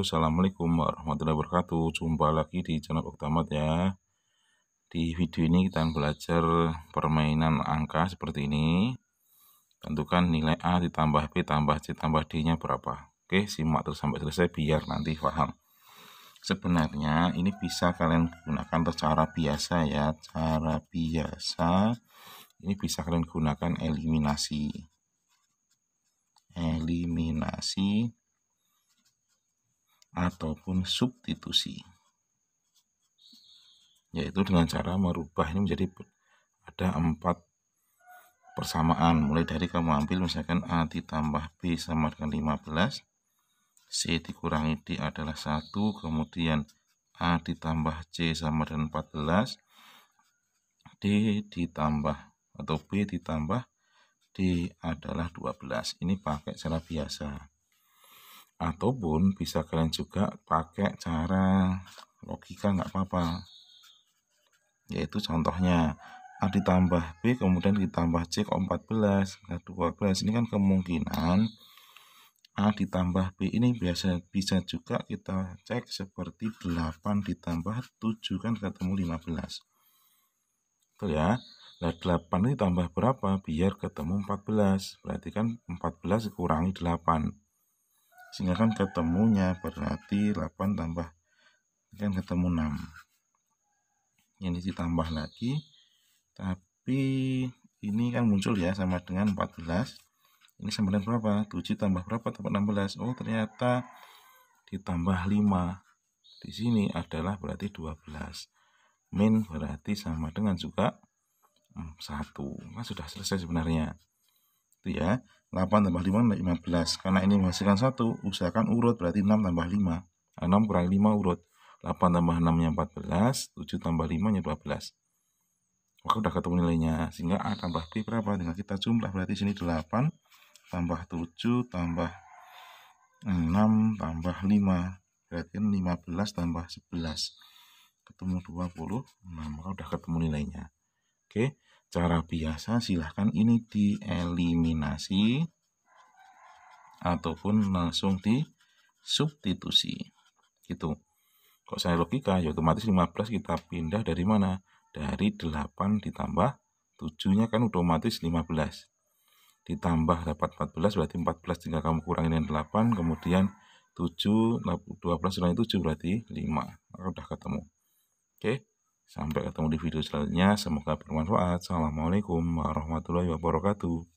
Assalamualaikum warahmatullahi wabarakatuh Jumpa lagi di channel Oktamat ya Di video ini kita akan belajar permainan angka seperti ini Tentukan nilai A ditambah B tambah C tambah D nya berapa Oke simak terus sampai selesai biar nanti paham Sebenarnya ini bisa kalian gunakan secara biasa ya Cara biasa ini bisa kalian gunakan eliminasi eliminasi ataupun substitusi yaitu dengan cara merubah ini menjadi ada empat persamaan mulai dari kamu ambil misalkan A ditambah B sama dengan 15 C dikurangi D adalah 1 kemudian A ditambah C sama dengan 14 D ditambah atau B ditambah D adalah 12 ini pakai cara biasa ataupun bisa kalian juga pakai cara logika nggak apa-apa yaitu contohnya A ditambah B kemudian ditambah C kok 14 ke 12 ini kan kemungkinan A ditambah B ini biasa bisa juga kita cek seperti 8 ditambah 7 kan ketemu 15 betul ya Nah, 8 ini tambah berapa? Biar ketemu 14. Berarti kan 14 kurangi 8 sehingga kan ketemunya berarti 8 tambah kan ketemu 6 ini ditambah lagi tapi ini kan muncul ya sama dengan 14 ini sama dengan berapa 7 tambah berapa tambah 16 oh ternyata ditambah 5 di sini adalah berarti 12 min berarti sama dengan juga 1 mm, nah, kan sudah selesai sebenarnya gitu ya 8 tambah 5 15 karena ini menghasilkan 1 usahakan urut berarti 6 tambah 5 6 nah, kurang 5 urut 8 tambah 6 nya 14 7 tambah 5 nya 12 maka udah ketemu nilainya sehingga A tambah B berapa dengan kita jumlah berarti sini 8 tambah 7 tambah 6 tambah 5 berarti 15 tambah 11 ketemu nah maka udah ketemu nilainya Oke, cara biasa silahkan ini dieliminasi ataupun langsung disubstitusi. Gitu. Kok saya logika, ya otomatis 15 kita pindah dari mana? Dari 8 ditambah 7-nya kan otomatis 15. Ditambah dapat 14, berarti 14 tinggal kamu kurangin yang 8, kemudian 7, 12 7 berarti 5. Maka udah ketemu. Oke. Okay. Sampai ketemu di video selanjutnya. Semoga bermanfaat. Assalamualaikum warahmatullahi wabarakatuh.